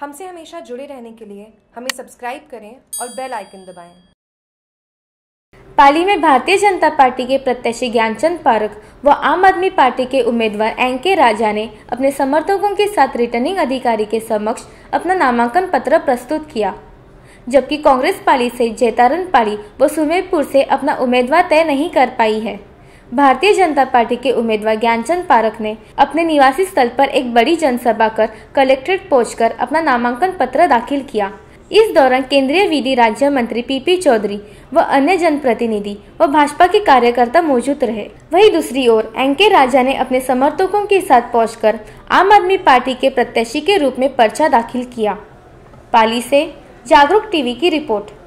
हमसे हमेशा जुड़े रहने के लिए हमें सब्सक्राइब करें और बेल आइकन दबाएं। पाली में भारतीय जनता पार्टी के प्रत्याशी ज्ञानचंद पारक व आम आदमी पार्टी के उम्मीदवार एन के राजा ने अपने समर्थकों के साथ रिटर्निंग अधिकारी के समक्ष अपना नामांकन पत्र प्रस्तुत किया जबकि कांग्रेस पाली से जैतारन पाली व सुमेरपुर से अपना उम्मीदवार तय नहीं कर पाई है भारतीय जनता पार्टी के उम्मीदवार ज्ञानचंद पारख ने अपने निवासी स्थल पर एक बड़ी जनसभा कर कलेक्ट्रेट पहुँच अपना नामांकन पत्र दाखिल किया इस दौरान केंद्रीय विधि राज्य मंत्री पीपी चौधरी व अन्य जनप्रतिनिधि व भाजपा के कार्यकर्ता मौजूद रहे वहीं दूसरी ओर एन के राजा ने अपने समर्थकों के साथ पहुंचकर आम आदमी पार्टी के प्रत्याशी के रूप में पर्चा दाखिल किया पाली से जागरूक टीवी की रिपोर्ट